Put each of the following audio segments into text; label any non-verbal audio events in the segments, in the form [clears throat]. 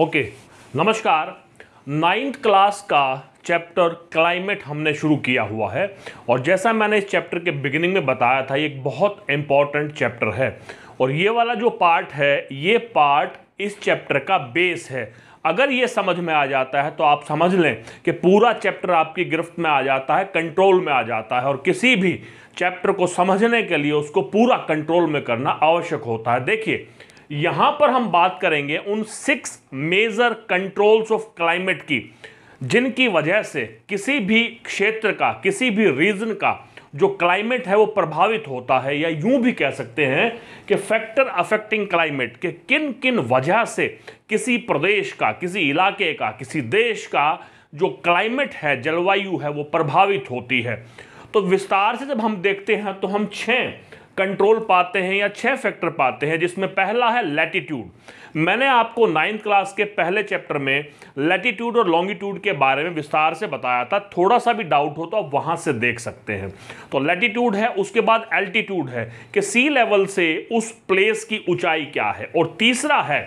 okay नमस्कार ninth class का chapter climate हमने शुरू किया हुआ है और जैसा मैंने इस चैप्टर के बिगिनिंग में बताया था ये एक बहुत इम्पॉर्टेंट चैप्टर है और ये वाला जो पार्ट है ये पार्ट इस चैप्टर का बेस है अगर ये समझ में आ जाता है तो आप समझ लें कि पूरा चैप्टर आपकी गिरफ्त में आ जाता है कंट्रोल में आ जाता है और किसी भी चैप्टर को समझने के लिए उसको पूरा कंट्रोल में करना आवश्यक होता है देखिए यहां पर हम बात करेंगे उन six major controls of climate की जिनकी वजह से किसी भी क्षेत्र का किसी भी रीजन का जो क्लाइमेट है वो प्रभावित होता है या यूं भी कह सकते हैं कि फैक्टर अफेक्टिंग क्लाइमेट के किन किन वजह से किसी प्रदेश का किसी इलाके का किसी देश का जो क्लाइमेट है जलवायु है वो प्रभावित होती है तो विस्तार से जब हम देखते हैं तो हम छः कंट्रोल पाते हैं या छह फैक्टर पाते हैं जिसमें पहला है लैटिट्यूड मैंने आपको नाइन्थ क्लास के पहले चैप्टर में लैटिट्यूड और लॉन्गिट्यूड के बारे में विस्तार से बताया था थोड़ा सा भी डाउट हो तो आप वहां से देख सकते हैं तो लैटिट्यूड है उसके बाद एल्टीट्यूड है कि सी लेवल से उस प्लेस की ऊंचाई क्या है और तीसरा है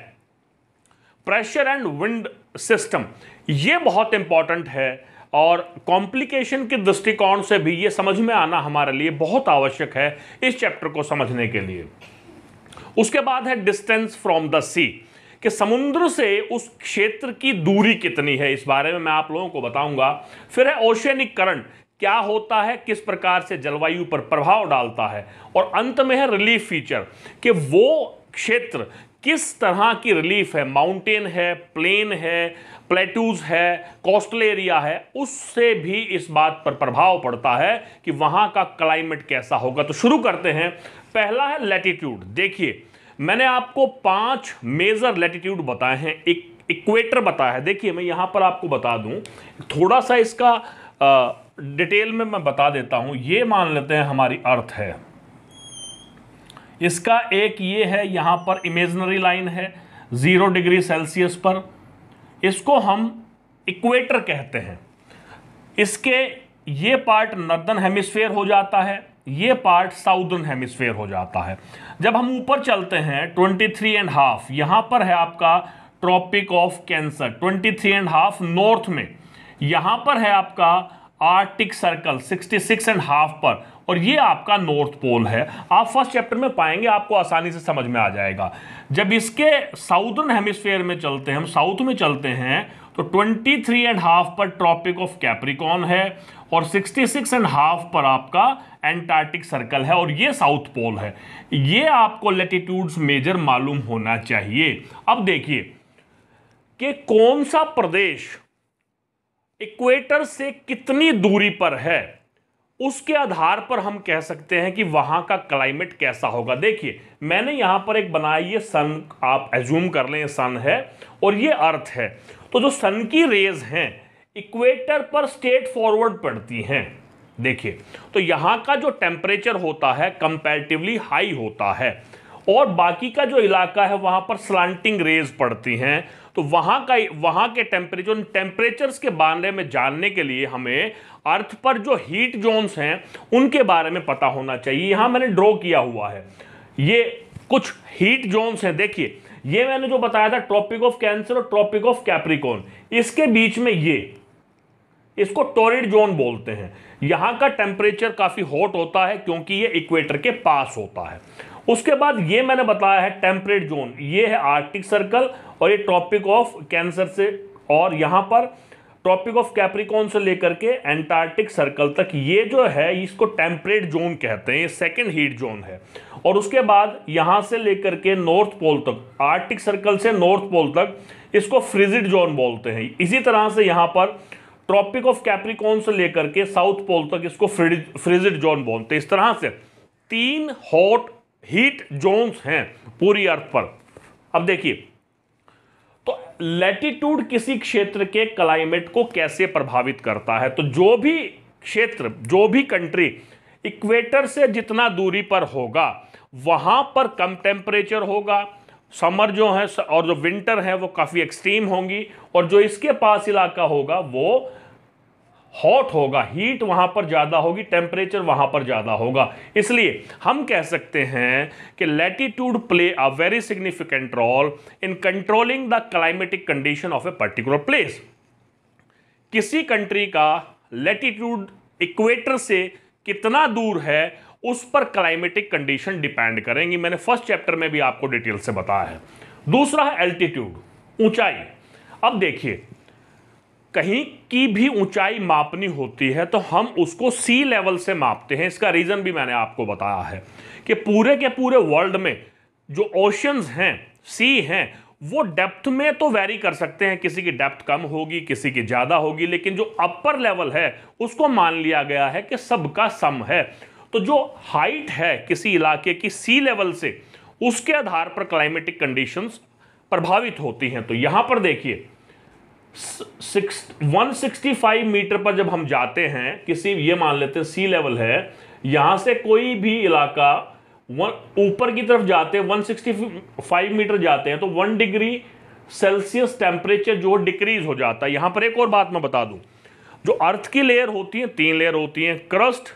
प्रेशर एंड विंड सिस्टम यह बहुत इंपॉर्टेंट है और कॉम्प्लिकेशन के दृष्टिकोण से भी ये समझ में आना हमारे लिए बहुत आवश्यक है इस चैप्टर को समझने के लिए उसके बाद है डिस्टेंस फ्रॉम द सी कि समुद्र से उस क्षेत्र की दूरी कितनी है इस बारे में मैं आप लोगों को बताऊंगा फिर है ओशनिक करंट क्या होता है किस प्रकार से जलवायु पर प्रभाव डालता है और अंत में है रिलीफ फीचर कि वो क्षेत्र किस तरह की रिलीफ है माउंटेन है प्लेन है प्लेटूज है कोस्टल एरिया है उससे भी इस बात पर प्रभाव पड़ता है कि वहाँ का क्लाइमेट कैसा होगा तो शुरू करते हैं पहला है लेटीट्यूड देखिए मैंने आपको पांच मेजर लेटीट्यूड बताए हैं एक इक्वेटर बताया है देखिए मैं यहाँ पर आपको बता दूँ थोड़ा सा इसका आ, डिटेल में मैं बता देता हूँ ये मान लेते हैं हमारी अर्थ है इसका एक ये है यहाँ पर इमेजनरी लाइन है ज़ीरो डिग्री सेल्सियस पर इसको हम इक्वेटर कहते हैं इसके ये पार्ट नर्दर्न हेमिस्फेयर हो जाता है ये पार्ट साउदर्न हेमिस्फेयर हो जाता है जब हम ऊपर चलते हैं ट्वेंटी थ्री एंड हाफ यहाँ पर है आपका Tropic of Cancer twenty three and half north में यहाँ पर है आपका Arctic Circle sixty six and half पर और ये आपका नॉर्थ पोल है आप फर्स्ट चैप्टर में पाएंगे आपको आसानी से समझ में आ जाएगा जब इसके साउदर्न हेमिस्फेयर में चलते हैं हम साउथ में चलते हैं तो ट्वेंटी थ्री एंड हाफ पर ट्रॉपिक ऑफ कैप्रिकॉन है और सिक्सटी सिक्स एंड हाफ पर आपका एंटार्क्टिक सर्कल है और ये साउथ पोल है ये आपको लेटीट्यूड्स मेजर मालूम होना चाहिए अब देखिए कि कौन सा प्रदेश इक्वेटर से कितनी दूरी पर है उसके आधार पर हम कह सकते हैं कि वहां का क्लाइमेट कैसा होगा देखिए मैंने यहाँ पर एक बनाया ये सन आप एज्यूम कर लें सन है और ये अर्थ है तो जो सन की रेज हैं इक्वेटर पर स्टेट फॉरवर्ड पड़ती हैं देखिए तो यहाँ का जो टेम्परेचर होता है कंपेरेटिवली हाई होता है और बाकी का जो इलाका है वहां पर स्लांटिंग रेज पड़ती हैं तो वहां का वहां के टेम्परेचर टेम्परेचर के बारे में जानने के लिए हमें अर्थ पर जो हीट जोन्स हैं उनके बारे में पता होना चाहिए यहां मैंने ड्रॉ किया हुआ है ये कुछ हीट जोन्स हैं देखिए ये मैंने जो बताया था ट्रॉपिक ऑफ कैंसर और ट्रॉपिक ऑफ कैप्रिकॉन इसके बीच में ये इसको टोरिड जोन बोलते हैं यहाँ का टेम्परेचर काफ़ी हॉट होता है क्योंकि ये इक्वेटर के पास होता है उसके बाद ये मैंने बताया है टेम्परेट जोन ये है आर्टिक सर्कल और ये ट्रॉपिक ऑफ कैंसर से और यहाँ पर ट्रॉपिक ऑफ कैप्रिकॉन से लेकर के एंटार्क्टिक सर्कल तक ये जो है इसको टेम्परेट जोन कहते हैं ये सेकेंड हीट जोन है और उसके बाद यहाँ से लेकर के नॉर्थ पोल तक आर्टिक सर्कल से नॉर्थ पोल तक इसको फ्रिजिड जोन बोलते हैं इसी तरह से यहाँ पर ट्रॉपिक ऑफ कैप्रिकॉन से लेकर के साउथ पोल तक इसको फ्रिजिड जोन बोलते हैं इस तरह से तीन हॉट हीट जोन्स हैं पूरी अर्थ पर अब देखिए तो लैटिट्यूड किसी क्षेत्र के क्लाइमेट को कैसे प्रभावित करता है तो जो भी क्षेत्र जो भी कंट्री इक्वेटर से जितना दूरी पर होगा वहां पर कम टेम्परेचर होगा समर जो है और जो विंटर है वो काफ़ी एक्सट्रीम होंगी और जो इसके पास इलाका होगा वो हॉट होगा हीट वहां पर ज़्यादा होगी टेम्परेचर वहां पर ज़्यादा होगा इसलिए हम कह सकते हैं कि latitude play a very significant role in controlling the climatic condition of a particular place किसी कंट्री का लेटीट्यूड इक्वेटर से कितना दूर है उस पर क्लाइमेटिक कंडीशन डिपेंड करेंगी मैंने फर्स्ट चैप्टर में भी आपको डिटेल से बताया है दूसरा है एल्टीट्यूड ऊंचाई अब देखिए कहीं की भी ऊंचाई मापनी होती है तो हम उसको सी लेवल से मापते हैं इसका रीज़न भी मैंने आपको बताया है कि पूरे के पूरे वर्ल्ड में जो ओशंस हैं सी हैं वो डेप्थ में तो वेरी कर सकते हैं किसी की डेप्थ कम होगी किसी की ज़्यादा होगी लेकिन जो अपर लेवल है उसको मान लिया गया है कि सबका सम है तो जो हाइट है किसी इलाके की सी लेवल से उसके आधार पर क्लाइमेटिक कंडीशंस प्रभावित होती हैं तो यहाँ पर देखिए सिक्स 165 मीटर पर जब हम जाते हैं किसी ये मान लेते हैं सी लेवल है यहां से कोई भी इलाका ऊपर की तरफ जाते हैं 165 मीटर जाते हैं तो वन डिग्री सेल्सियस टेम्परेचर जो डिक्रीज हो जाता है यहां पर एक और बात मैं बता दूं जो अर्थ की लेयर होती है तीन लेयर होती हैं क्रस्ट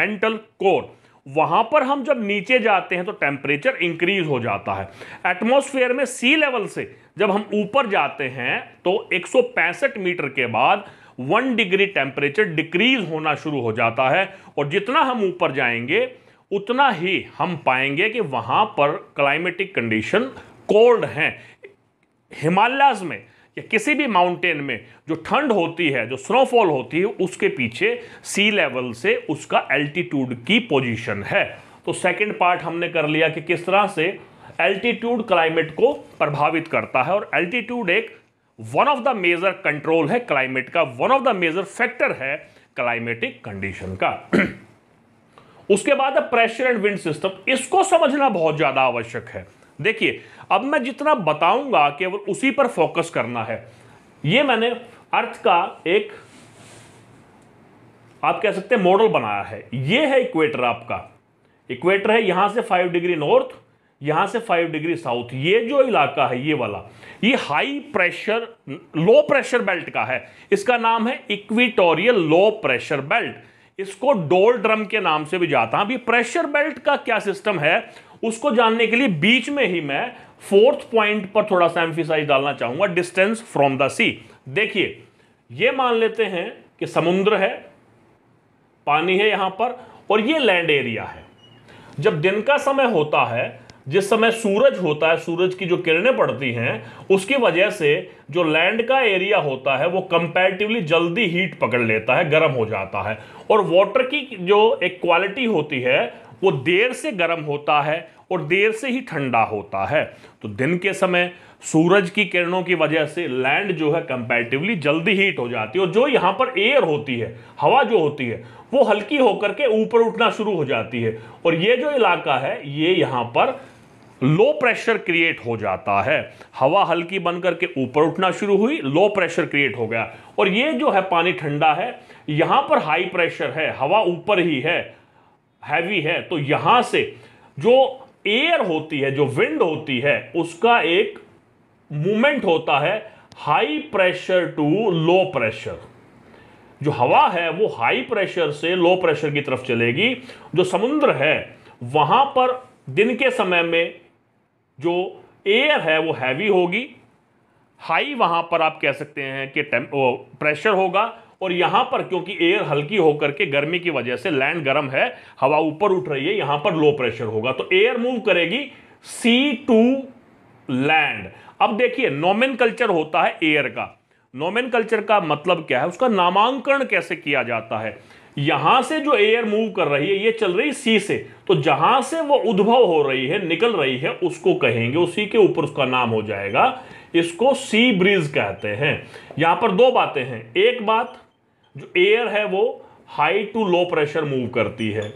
मेंटल कोर वहां पर हम जब नीचे जाते हैं तो टेम्परेचर इंक्रीज हो जाता है एटमॉस्फेयर में सी लेवल से जब हम ऊपर जाते हैं तो 165 मीटर के बाद वन डिग्री टेम्परेचर डिक्रीज होना शुरू हो जाता है और जितना हम ऊपर जाएंगे उतना ही हम पाएंगे कि वहाँ पर क्लाइमेटिक कंडीशन कोल्ड हैं हिमालयाज में या किसी भी माउंटेन में जो ठंड होती है जो स्नोफॉल होती है उसके पीछे सी लेवल से उसका एल्टीट्यूड की पोजीशन है तो सेकंड पार्ट हमने कर लिया कि किस तरह से एल्टीट्यूड क्लाइमेट को प्रभावित करता है और एल्टीट्यूड एक one of the major control है क्लाइमेट का one of the major factor है क्लाइमेटिक कंडीशन का [clears throat] उसके बाद है प्रेशर एंड विंड सिस्टम इसको समझना बहुत ज़्यादा आवश्यक है देखिए अब मैं जितना बताऊंगा केवल उसी पर फोकस करना है यह मैंने अर्थ का एक आप कह सकते हैं मॉडल बनाया है यह है इक्वेटर आपका इक्वेटर है यहां से फाइव डिग्री नॉर्थ यहां से फाइव डिग्री साउथ ये जो इलाका है ये वाला ये high pressure low pressure belt का है इसका नाम है इक्विटोरियल लो प्रेशर बेल्ट इसको डोल ड्रम के नाम से भी जाता हूं अभी प्रेशर बेल्ट का क्या सिस्टम है उसको जानने के लिए बीच में ही मैं फोर्थ पॉइंट पर थोड़ा सा एम्फिसाइज डालना चाहूंगा डिस्टेंस फ्रॉम द सी देखिए ये मान लेते हैं कि समुद्र है पानी है यहां पर और ये लैंड एरिया है जब दिन का समय होता है जिस समय सूरज होता है सूरज की जो किरणें पड़ती हैं उसकी वजह से जो लैंड का एरिया होता है वो कंपैरेटिवली जल्दी हीट पकड़ लेता है गर्म हो जाता है और वाटर की जो एक क्वालिटी होती है वो देर से गर्म होता है और देर से ही ठंडा होता है तो दिन के समय सूरज की किरणों की वजह से लैंड जो है कंपैरेटिवली जल्दी हीट हो जाती है और जो यहाँ पर एयर होती है हवा जो होती है वो हल्की होकर के ऊपर उठना शुरू हो जाती है और ये जो इलाका है ये यहाँ पर लो प्रेशर क्रिएट हो जाता है हवा हल्की बन करके ऊपर उठना शुरू हुई लो प्रेशर क्रिएट हो गया और ये जो है पानी ठंडा है यहां पर हाई प्रेशर है हवा ऊपर ही है हैवी है तो यहां से जो एयर होती है जो विंड होती है उसका एक मूवमेंट होता है high pressure to low pressure जो हवा है वो हाई प्रेशर से लो प्रेशर की तरफ चलेगी जो समुद्र है वहां पर दिन के समय में जो एयर है वो हैवी होगी हाई वहां पर आप कह सकते हैं कि प्रेशर होगा और यहां पर क्योंकि एयर हल्की होकर के गर्मी की वजह से लैंड गर्म है हवा ऊपर उठ रही है यहां पर लो प्रेशर होगा तो एयर मूव करेगी सी टू लैंड अब देखिए कल्चर होता है एयर का नोमेन का मतलब क्या है उसका नामांकन कैसे किया जाता है यहां से जो एयर मूव कर रही है ये चल रही सी से तो जहां से वो उद्भव हो रही है निकल रही है उसको कहेंगे उसी के ऊपर उसका नाम हो जाएगा इसको सी ब्रिज कहते हैं यहां पर दो बातें हैं एक बात जो एयर है वो high to low pressure move करती है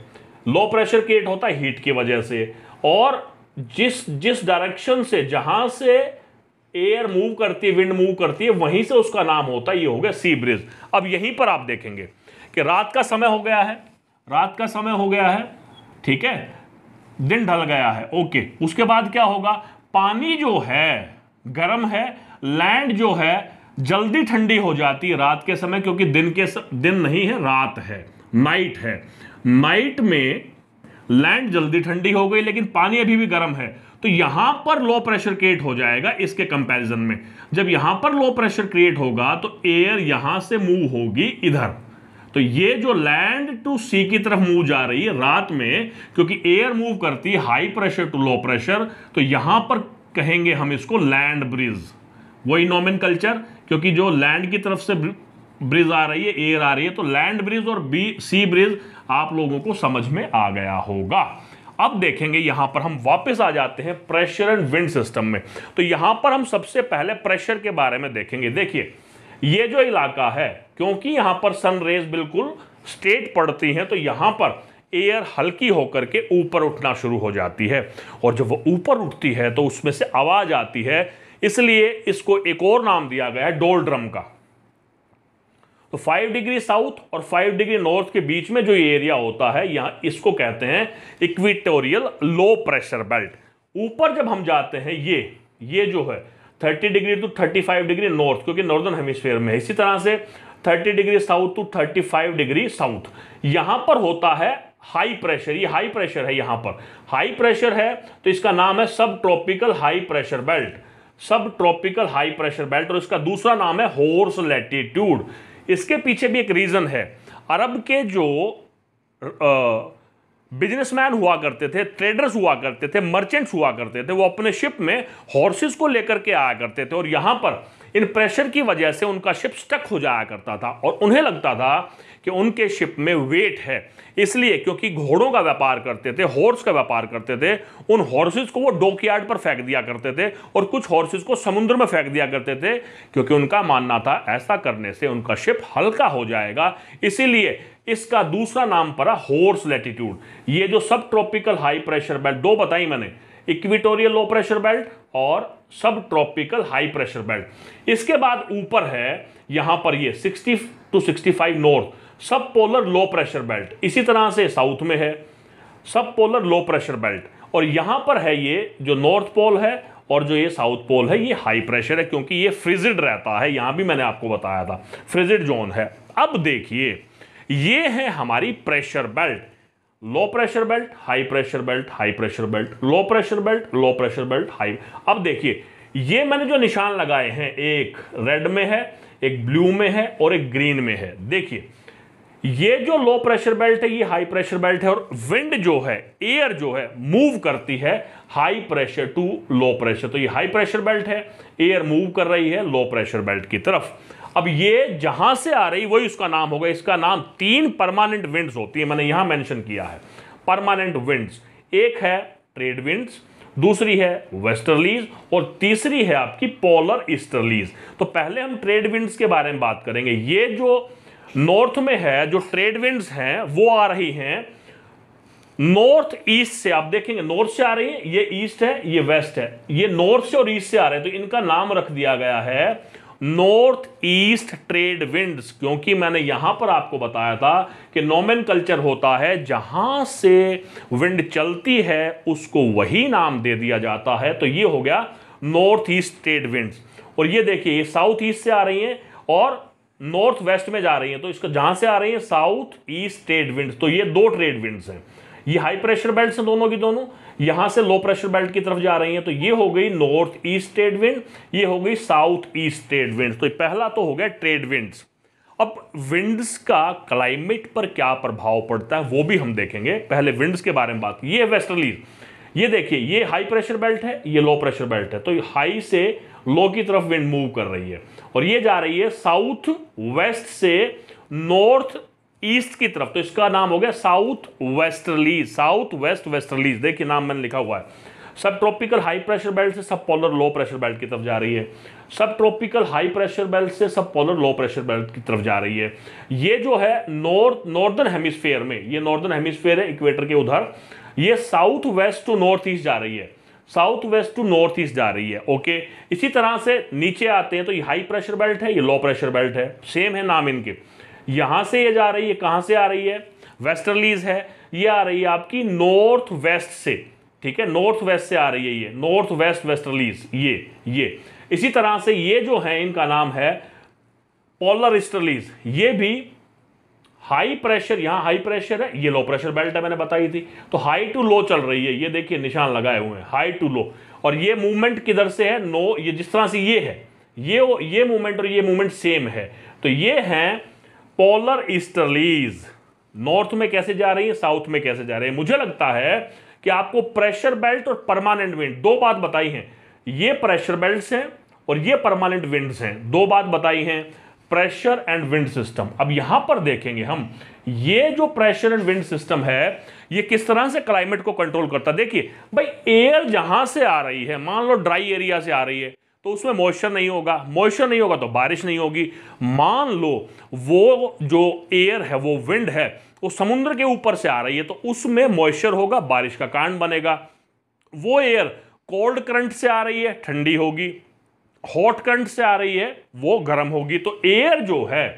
लो प्रेशर क्रिएट होता है हीट की वजह से और जिस जिस डायरेक्शन से जहां से एयर मूव करती है विंड मूव करती है वहीं से उसका नाम होता है ये हो गया सी ब्रिज अब यहीं पर आप देखेंगे कि रात का समय हो गया है रात का समय हो गया है ठीक है दिन ढल गया है ओके उसके बाद क्या होगा पानी जो है गर्म है लैंड जो है जल्दी ठंडी हो जाती है रात के समय क्योंकि दिन के स... दिन नहीं है रात है नाइट है नाइट में लैंड जल्दी ठंडी हो गई लेकिन पानी अभी भी गर्म है तो यहाँ पर लो प्रेशर क्रिएट हो जाएगा इसके कंपैरिजन में जब यहाँ पर लो प्रेशर क्रिएट होगा तो एयर यहाँ से मूव होगी इधर तो ये जो लैंड टू सी की तरफ मूव जा रही है रात में क्योंकि एयर मूव करती है high pressure to low pressure तो यहाँ पर कहेंगे हम इसको लैंड ब्रिज वही नॉमिन कल्चर क्योंकि जो लैंड की तरफ से ब्रिज आ रही है एयर आ रही है तो लैंड ब्रिज और बी सी ब्रिज आप लोगों को समझ में आ गया होगा अब देखेंगे यहां पर हम वापस आ जाते हैं प्रेशर एंड विंड सिस्टम में तो यहां पर हम सबसे पहले प्रेशर के बारे में देखेंगे देखिए ये जो इलाका है क्योंकि यहां पर सन रेज बिल्कुल स्ट्रेट पड़ती हैं तो यहां पर एयर हल्की होकर के ऊपर उठना शुरू हो जाती है और जब वो ऊपर उठती है तो उसमें से आवाज आती है इसलिए इसको एक और नाम दिया गया है डोल ड्रम का तो 5 डिग्री साउथ और 5 डिग्री नॉर्थ के बीच में जो ये एरिया होता है यहाँ इसको कहते हैं इक्विटोरियल लो प्रेशर बेल्ट ऊपर जब हम जाते हैं ये ये जो है 30 डिग्री टू 35 डिग्री नॉर्थ क्योंकि नॉर्दर्न हेमिस्फेयर में इसी तरह से 30 degree south to 35 degree south यहां पर होता है हाई प्रेशर ये हाई प्रेशर है यहां पर हाई प्रेशर है तो इसका नाम है subtropical high pressure belt subtropical high pressure belt और इसका दूसरा नाम है होर्स लैटिट्यूड इसके पीछे भी एक रीज़न है अरब के जो बिजनेसमैन हुआ करते थे ट्रेडर्स हुआ करते थे मर्चेंट्स हुआ करते थे वो अपने शिप में हॉर्सेस को लेकर के आया करते थे और यहाँ पर इन प्रेशर की वजह से उनका शिप स्टक हो जाया करता था और उन्हें लगता था कि उनके शिप में वेट है इसलिए क्योंकि घोड़ों का व्यापार करते थे हॉर्स का व्यापार करते थे उन हॉर्सेज को वो डोक यार्ड पर फेंक दिया करते थे और कुछ हॉर्सेज को समुद्र में फेंक दिया करते थे क्योंकि उनका मानना था ऐसा करने से उनका शिप हल्का हो जाएगा इसीलिए इसका दूसरा नाम पड़ा हॉर्स लेटीट्यूड ये जो सब ट्रॉपिकल हाई प्रेशर बेल्ट दो बताई मैंने इक्विटोरियल लो प्रेशर बेल्ट और सब ट्रॉपिकल हाई प्रेशर बेल्ट इसके बाद ऊपर है यहां पर ये 60 to 65 north subpolar low pressure belt इसी तरह से साउथ में है सब पोलर लो प्रेशर बेल्ट और यहां पर है ये जो नॉर्थ पोल है और जो ये साउथ पोल है ये हाई प्रेशर है क्योंकि ये फ्रिजिड रहता है यहां भी मैंने आपको बताया था फ्रिजिड जोन है अब देखिए ये है हमारी pressure belt low pressure belt high pressure belt high pressure belt low pressure belt low pressure belt high अब देखिए ये मैंने जो निशान लगाए हैं एक रेड में है एक ब्लू में है और एक ग्रीन में है देखिए ये जो लो प्रेशर बेल्ट है ये हाई प्रेशर बेल्ट है और विंड जो है एयर जो है मूव करती है high pressure to low pressure तो ये हाई प्रेशर बेल्ट है एयर मूव कर रही है लो प्रेशर बेल्ट की तरफ अब ये जहां से आ रही वही उसका नाम होगा इसका नाम तीन परमानेंट विंड्स होती है मैंने यहां मेंशन किया है परमानेंट विंड्स एक है ट्रेड विंड्स दूसरी है वेस्टर्लीज और तीसरी है आपकी पोलर ईस्टर्लीज तो पहले हम ट्रेड विंड्स के बारे में बात करेंगे ये जो नॉर्थ में है जो ट्रेड विंड्स हैं वो आ रही हैं नॉर्थ ईस्ट से आप देखेंगे नॉर्थ से आ रही है ये ईस्ट है ये वेस्ट है ये नॉर्थ से और ईस्ट से आ रहे हैं तो इनका नाम रख दिया गया है नॉर्थ ईस्ट ट्रेड विंड्स क्योंकि मैंने यहां पर आपको बताया था कि नोमेन कल्चर होता है जहां से विंड चलती है उसको वही नाम दे दिया जाता है तो ये हो गया नॉर्थ ईस्ट ट्रेड विंड्स और ये देखिए ये साउथ ईस्ट से आ रही हैं और नॉर्थ वेस्ट में जा रही हैं तो इसका जहां से आ रही हैं साउथ ईस्ट ट्रेड विंड्स तो ये दो ट्रेड विंड्स हैं ये हाई प्रेशर बेल्ट दोनों की दोनों यहां से लो प्रेशर बेल्ट की तरफ जा रही है तो ये हो गई नॉर्थ ईस्ट ट्रेड विंड ये हो गई साउथ ईस्ट ट्रेड विंड तो पहला तो हो गया ट्रेड विंड्स अब विंड्स का क्लाइमेट पर क्या प्रभाव पड़ता है वो भी हम देखेंगे पहले विंड्स के बारे में बात ये वेस्टर्लीज ये देखिए ये हाई प्रेशर बेल्ट है ये लो प्रेशर बेल्ट है तो हाई से लो की तरफ विंड मूव कर रही है और ये जा रही है साउथ वेस्ट से नॉर्थ ईस्ट की तरफ तो इसका नाम हो गया south westerlies south west westerlies देखिए नाम मैंने लिखा हुआ है subtropical high pressure belt से सब पोलर लो प्रेशर बेल्ट की तरफ जा रही है subtropical high pressure belt से सब पोलर लो प्रेशर बेल्ट की तरफ जा रही है ये जो है नॉर्थ नॉर्दर्न हेमिस्फेयर में ये नॉर्दर्न हेमिस्फेयर है इक्वेटर के उधर ये south west to north east जा रही है south west to north east जा रही है ओके इसी तरह से नीचे आते हैं तो ये हाई प्रेशर बेल्ट है ये लो प्रेशर बेल्ट है सेम है नाम इनके यहां से ये जा रही है कहां से आ रही है वेस्टर्लीज है ये आ रही है आपकी नॉर्थ वेस्ट से ठीक है नॉर्थ वेस्ट से आ रही है ये नॉर्थ वेस्ट वेस्टर्लीज ये ये इसी तरह से ये जो है इनका नाम है पोलर ईस्टर्लीज ये भी हाई प्रेशर यहां हाई प्रेशर है ये लो प्रेशर बेल्ट है मैंने बताई थी तो हाई टू लो चल रही है ये देखिए निशान लगाए हुए हैं हाई टू लो और ये मूवमेंट किधर से है नो ये जिस तरह से ये है ये ये मूवमेंट और ये मूवमेंट सेम है तो ये हैं पोलर ईस्टर्लीज नॉर्थ में कैसे जा रही है साउथ में कैसे जा रही है मुझे लगता है कि आपको प्रेशर बेल्ट और परमानेंट विंड दो बात बताई हैं ये प्रेशर बेल्ट हैं और ये परमानेंट विंड्स हैं दो बात बताई हैं प्रेशर एंड विंड सिस्टम अब यहां पर देखेंगे हम ये जो प्रेशर एंड विंड सिस्टम है ये किस तरह से क्लाइमेट को कंट्रोल करता है देखिए भाई एयर जहां से आ रही है मान लो ड्राई एरिया से आ रही है तो उसमें मॉइस्चर नहीं होगा मॉइस्चर नहीं होगा तो बारिश नहीं होगी मान लो वो जो एयर है वो विंड है वो समुद्र के ऊपर से आ रही है तो उसमें मॉइस्चर होगा बारिश का कारण बनेगा वो एयर कोल्ड करंट से आ रही है ठंडी होगी हॉट करंट से आ रही है वो गर्म होगी तो एयर जो है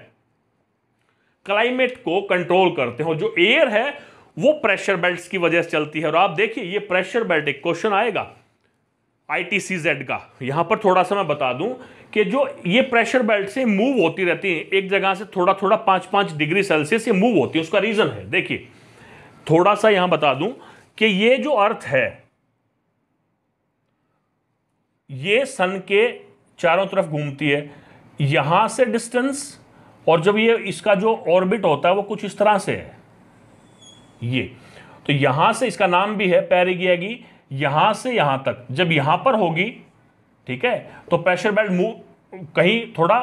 क्लाइमेट को कंट्रोल करते हो जो एयर है वो प्रेशर बेल्ट्स की वजह से चलती है और आप देखिए ये प्रेशर बेल्ट एक क्वेश्चन आएगा आईटीसीजेड का यहां पर थोड़ा सा मैं बता दूं कि जो ये प्रेशर बेल्ट से मूव होती रहती है एक जगह से थोड़ा थोड़ा पांच पांच डिग्री सेल्सियस से मूव होती है उसका रीज़न है देखिए थोड़ा सा यहां बता दूं कि ये जो अर्थ है ये सन के चारों तरफ घूमती है यहां से डिस्टेंस और जब ये इसका जो ऑर्बिट होता है वो कुछ इस तरह से है ये तो यहां से इसका नाम भी है पैरिगियागी यहां से यहां तक जब यहां पर होगी ठीक है तो प्रेशर बेल्ट मूव कहीं थोड़ा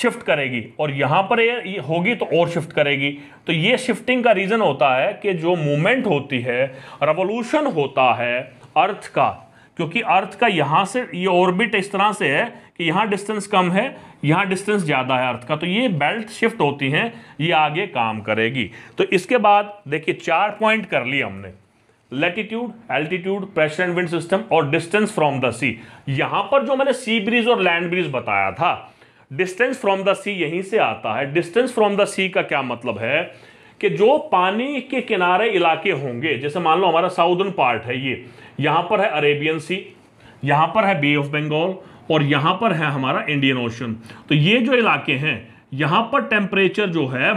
शिफ्ट करेगी और यहां पर ये होगी तो और शिफ्ट करेगी तो ये शिफ्टिंग का रीजन होता है कि जो मूवमेंट होती है रेवोल्यूशन होता है अर्थ का क्योंकि अर्थ का यहाँ से ये ऑर्बिट इस तरह से है कि यहाँ डिस्टेंस कम है यहाँ डिस्टेंस ज़्यादा है अर्थ का तो ये बेल्ट शिफ्ट होती हैं ये आगे काम करेगी तो इसके बाद देखिए चार पॉइंट कर लिए हमने latitude altitude pressure and wind system और डिस्टेंस फ्रॉम द सी यहां पर जो मैंने सी ब्रिज और लैंड ब्रिज बताया था डिस्टेंस फ्रॉम द सी यहीं से आता है डिस्टेंस फ्रॉम द सी का क्या मतलब है कि जो पानी के किनारे इलाके होंगे जैसे मान लो हमारा साउदर्न पार्ट है ये यहां पर है अरेबियन सी यहां पर है बे ऑफ बंगाल और यहां पर है हमारा इंडियन ओशन तो ये जो इलाके हैं यहां पर टेम्परेचर जो है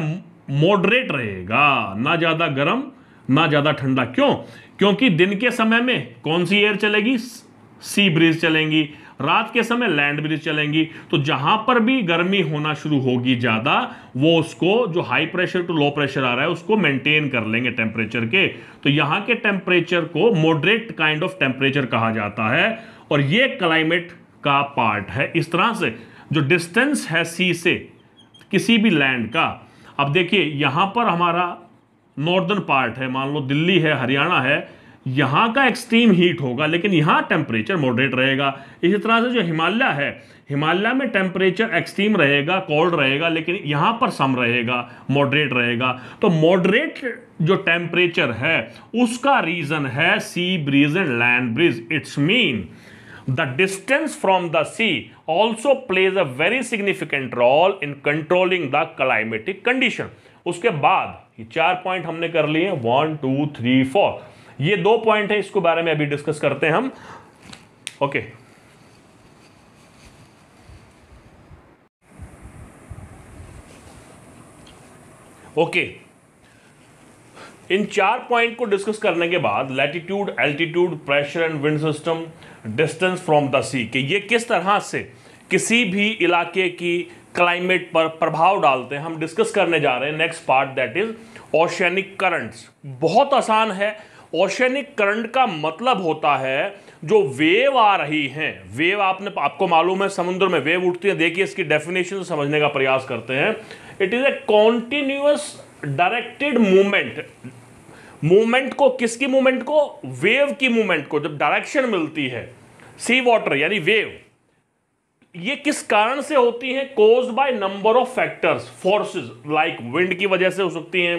मॉडरेट रहेगा ना ज़्यादा गर्म ना ज़्यादा ठंडा क्यों क्योंकि दिन के समय में कौन सी एयर चलेगी सी ब्रिज चलेंगी रात के समय लैंड ब्रिज चलेंगी तो जहां पर भी गर्मी होना शुरू होगी ज़्यादा वो उसको जो high pressure to low pressure आ रहा है उसको मेंटेन कर लेंगे टेम्परेचर के तो यहां के टेम्परेचर को मॉडरेट काइंड ऑफ टेम्परेचर कहा जाता है और ये क्लाइमेट का पार्ट है इस तरह से जो डिस्टेंस है सी से किसी भी लैंड का अब देखिए यहां पर हमारा नॉर्दर्न पार्ट है मान लो दिल्ली है हरियाणा है यहाँ का एक्सट्रीम हीट होगा लेकिन यहाँ टेम्परेचर मॉडरेट रहेगा इसी तरह से जो हिमालय है हिमालय में टेम्परेचर एक्सट्रीम रहेगा कोल्ड रहेगा लेकिन यहाँ पर सम रहेगा मॉडरेट रहेगा तो मॉडरेट जो टेम्परेचर है उसका रीज़न है sea bridge and land bridge it's mean the distance from the sea also plays a very significant role in controlling the climatic condition उसके बाद ये चार पॉइंट हमने कर लिए वन टू थ्री फोर ये दो पॉइंट है इसको बारे में अभी डिस्कस करते हैं हम ओके ओके इन चार पॉइंट को डिस्कस करने के बाद latitude altitude pressure and wind system distance from the sea कि ये किस तरह से किसी भी इलाके की क्लाइमेट पर प्रभाव डालते हैं हम डिस्कस करने जा रहे हैं next part that is oceanic currents बहुत आसान है ओशनिक करंट का मतलब होता है जो वेव आ रही हैं वेव आपने आपको मालूम है समुद्र में वेव उठती है देखिए इसकी डेफिनेशन समझने का प्रयास करते हैं it is a continuous directed movement movement को किसकी मूवमेंट को वेव की मूवमेंट को जब डायरेक्शन मिलती है सी वाटर यानी वेव ये किस कारण से होती है cause by number of factors forces like wind की वजह से हो सकती हैं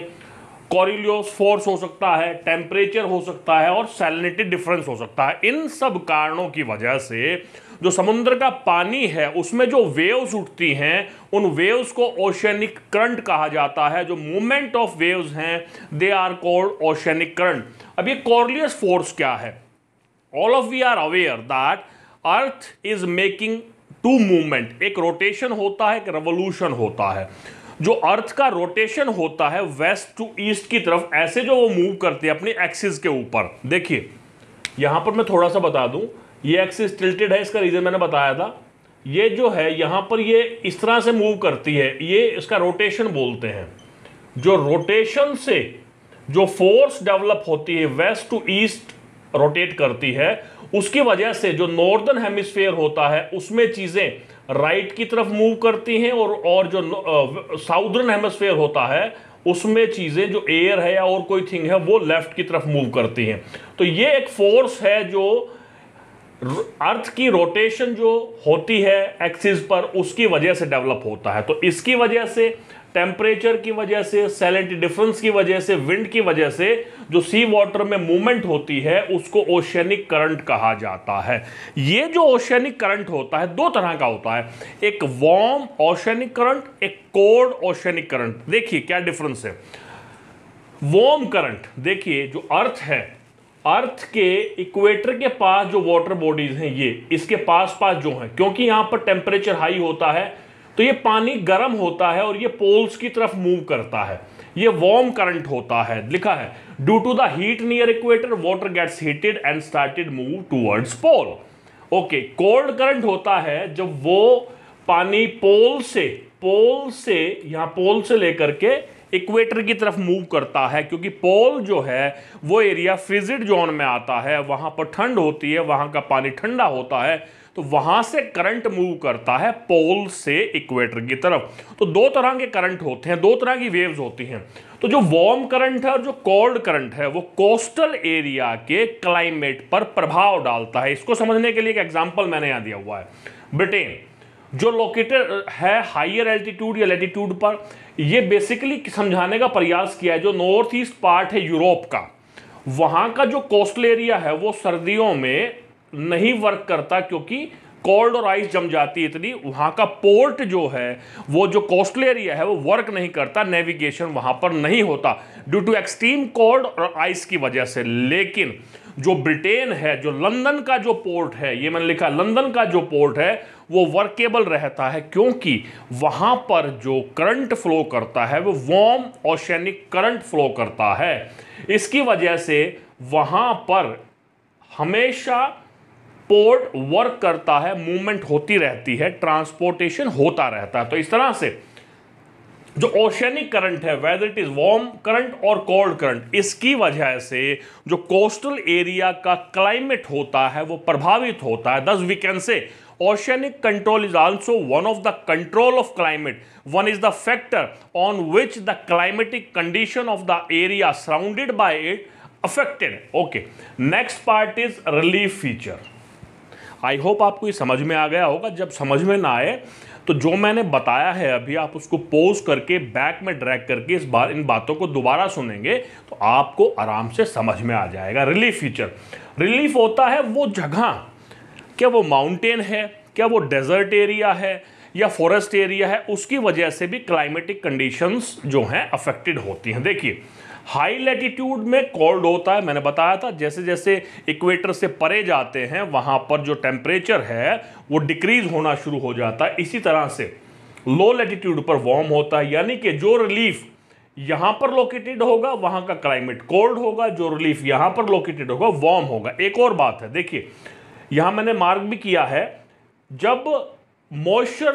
कॉरिलियोस फोर्स हो सकता है टेम्परेचर हो सकता है और सैलिनिटी डिफरेंस हो सकता है इन सब कारणों की वजह से जो समुद्र का पानी है उसमें जो वेव्स उठती हैं उन वेव्स को ओशनिक करंट कहा जाता है जो मूवमेंट ऑफ वेव्स हैं they are called oceanic current अब ये कॉरलियस फोर्स क्या है all of we are aware that earth is making two movement एक रोटेशन होता है एक रेवोल्यूशन होता है जो अर्थ का रोटेशन होता है वेस्ट टू ईस्ट की तरफ ऐसे जो वो मूव करते हैं अपने एक्सिस के ऊपर देखिए यहां पर मैं थोड़ा सा बता दूं ये एक्सिस टिल्टेड है इसका रीज़न मैंने बताया था ये जो है यहां पर ये इस तरह से मूव करती है ये इसका रोटेशन बोलते हैं जो रोटेशन से जो फोर्स डेवलप होती है वेस्ट टू ईस्ट रोटेट करती है उसकी वजह से जो नॉर्दर्न हेमिस्फेयर होता है उसमें चीज़ें राइट की तरफ मूव करती हैं और और जो साउदर्न हेमिस्फेयर होता है उसमें चीज़ें जो एयर है या और कोई थिंग है वो लेफ्ट की तरफ मूव करती हैं तो ये एक फोर्स है जो अर्थ की रोटेशन जो होती है एक्सिस पर उसकी वजह से डेवलप होता है तो इसकी वजह से टेम्परेचर की वजह से सैलेंटी डिफरेंस की वजह से विंड की वजह से जो सी वाटर में मूवमेंट होती है उसको ओशियनिक करंट कहा जाता है ये जो ओशनिक करंट होता है दो तरह का होता है एक वार्म ओशनिक करंट एक कोल्ड ओशनिक करंट देखिए क्या डिफरेंस है वार्म करंट देखिए जो अर्थ है अर्थ के इक्वेटर के पास जो वाटर बॉडीज हैं ये इसके पास पास जो हैं क्योंकि यहाँ पर टेम्परेचर हाई होता है तो ये पानी गर्म होता है और ये पोल्स की तरफ मूव करता है ये वार्म करंट होता है लिखा है due to the heat near equator water gets heated and started move towards pole okay cold current होता है जब वो पानी पोल से पोल से यहाँ पोल से लेकर के इक्वेटर की तरफ मूव करता है क्योंकि पोल जो है वो एरिया फ्रिजिड जोन में आता है वहां पर ठंड होती है वहां का पानी ठंडा होता है तो वहां से करंट मूव करता है पोल से इक्वेटर की तरफ तो दो तरह के करंट होते हैं दो तरह की वेव्स होती हैं तो जो वार्म करंट है और जो कोल्ड करंट है वो कोस्टल एरिया के क्लाइमेट पर प्रभाव डालता है इसको समझने के लिए एक एग्जाम्पल मैंने यहां दिया हुआ है ब्रिटेन जो लोकेटेड है हाइयर एल्टीट्यूड या लेटीट्यूड पर ये बेसिकली समझाने का प्रयास किया है जो नॉर्थ ईस्ट पार्ट है यूरोप का वहां का जो कोस्टल एरिया है वो सर्दियों में नहीं वर्क करता क्योंकि कोल्ड और आइस जम जाती है इतनी वहाँ का पोर्ट जो है वो जो कोस्टल एरिया है वो वर्क नहीं करता नेविगेशन वहाँ पर नहीं होता ड्यू टू एक्सट्रीम कोल्ड और आइस की वजह से लेकिन जो ब्रिटेन है जो लंदन का जो पोर्ट है ये मैंने लिखा लंदन का जो पोर्ट है वो वर्केबल रहता है क्योंकि वहाँ पर जो करंट फ्लो करता है वो वार्म ओशनिक करंट फ्लो करता है इसकी वजह से वहाँ पर हमेशा पोर्ट वर्क करता है मूवमेंट होती रहती है ट्रांसपोर्टेशन होता रहता है तो इस तरह से जो ओशनिक करंट है whether it is warm current और कोल्ड करंट इसकी वजह से जो कोस्टल एरिया का क्लाइमेट होता है वो प्रभावित होता है thus we can say oceanic control is also one of the control of climate one is the factor on which the climatic condition of the area surrounded by it affected okay next part is relief feature I hope आपको ये समझ में आ गया होगा जब समझ में ना आए तो जो मैंने बताया है अभी आप उसको पोज करके बैक में ड्रैग करके इस बार इन बातों को दोबारा सुनेंगे तो आपको आराम से समझ में आ जाएगा रिलीफ फीचर रिलीफ होता है वो जगह क्या वो माउंटेन है क्या वो डेजर्ट एरिया है या फॉरेस्ट एरिया है उसकी वजह से भी क्लाइमेटिक कंडीशंस जो हैं अफेक्टेड होती हैं देखिए हाई लेटीट्यूड में कोल्ड होता है मैंने बताया था जैसे जैसे इक्वेटर से परे जाते हैं वहाँ पर जो टेम्परेचर है वो डिक्रीज होना शुरू हो जाता है इसी तरह से लो लेटीट्यूड पर वार्म होता है यानी कि जो रिलीफ यहाँ पर लोकेटेड होगा वहाँ का क्लाइमेट कोल्ड होगा जो रिलीफ यहाँ पर लोकेटेड होगा वार्म होगा एक और बात है देखिए यहाँ मैंने मार्क भी किया है जब मॉइस्चर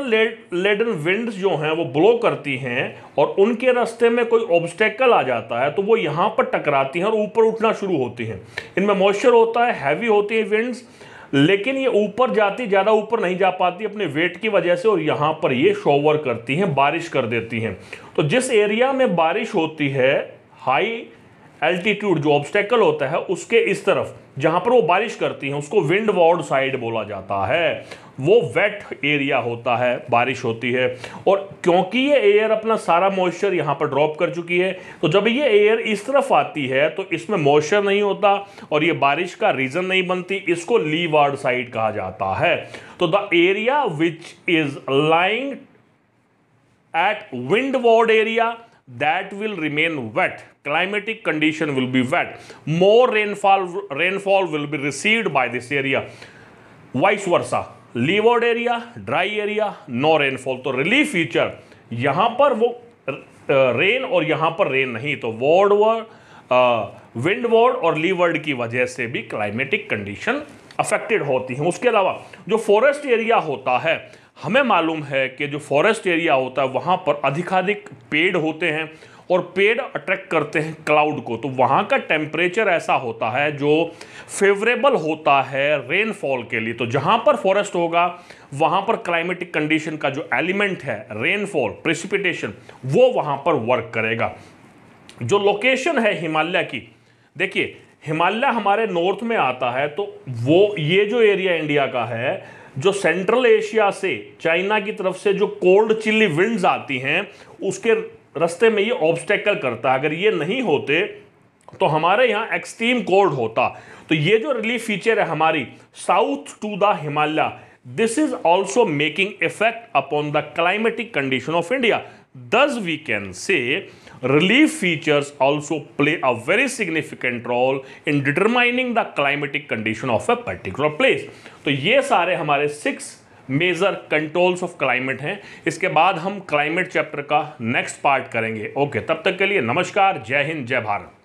लेडन विंड्स जो हैं वो ब्लो करती हैं और उनके रास्ते में कोई ऑब्स्टेकल आ जाता है तो वो यहाँ पर टकराती हैं और ऊपर उठना शुरू होती हैं इनमें मॉइस्चर होता है हैवी होती है विंड्स लेकिन ये ऊपर जाती ज़्यादा ऊपर नहीं जा पाती अपने वेट की वजह से और यहाँ पर ये शोवर करती हैं बारिश कर देती हैं तो जिस एरिया में बारिश होती है हाई एल्टीट्यूड जो ऑब्स्टेकल होता है उसके इस तरफ जहाँ पर वो बारिश करती हैं उसको विंड वॉर्ड साइड बोला जाता है वो वेट एरिया होता है बारिश होती है और क्योंकि ये एयर अपना सारा मॉइस्चर यहाँ पर ड्रॉप कर चुकी है तो जब ये एयर इस तरफ आती है तो इसमें मॉइस्चर नहीं होता और ये बारिश का रीज़न नहीं बनती इसको लीवार्ड साइड कहा जाता है तो the area which is lying at windward area that will remain wet climatic condition will be wet more rainfall rainfall will be receive by this area vice versa leeward area dry area no rainfall तो relief feature यहाँ पर वो rain और यहाँ पर rain नहीं तो ward word windward और लीवर्ड की वजह से भी क्लाइमेटिक कंडीशन अफेक्टेड होती हैं उसके अलावा जो फॉरेस्ट एरिया होता है हमें मालूम है कि जो फॉरेस्ट एरिया होता है वहाँ पर अधिकाधिक पेड़ होते हैं और पेड़ अट्रैक्ट करते हैं क्लाउड को तो वहाँ का टेम्परेचर ऐसा होता है जो फेवरेबल होता है रेनफॉल के लिए तो जहाँ पर फॉरेस्ट होगा वहाँ पर क्लाइमेटिक कंडीशन का जो एलिमेंट है रेनफॉल प्रिसिपिटेशन वो वहाँ पर वर्क करेगा जो लोकेशन है हिमालय की देखिए हिमालय हमारे नॉर्थ में आता है तो वो ये जो एरिया इंडिया का है जो सेंट्रल एशिया से चाइना की तरफ से जो कोल्ड चिल्ली विंड्स आती हैं उसके रास्ते में ये ऑब्स्टेकल करता अगर ये नहीं होते तो हमारे यहाँ एक्सट्रीम कोल्ड होता तो ये जो रिलीफ फीचर है हमारी south to the Himalaya this is also making effect upon the climatic condition of India thus we can say relief features also play a very significant role in determining the climatic condition of a particular place तो ये सारे हमारे six major controls of climate हैं इसके बाद हम climate chapter का next part करेंगे ओके तब तक के लिए नमस्कार जय हिंद जय भारत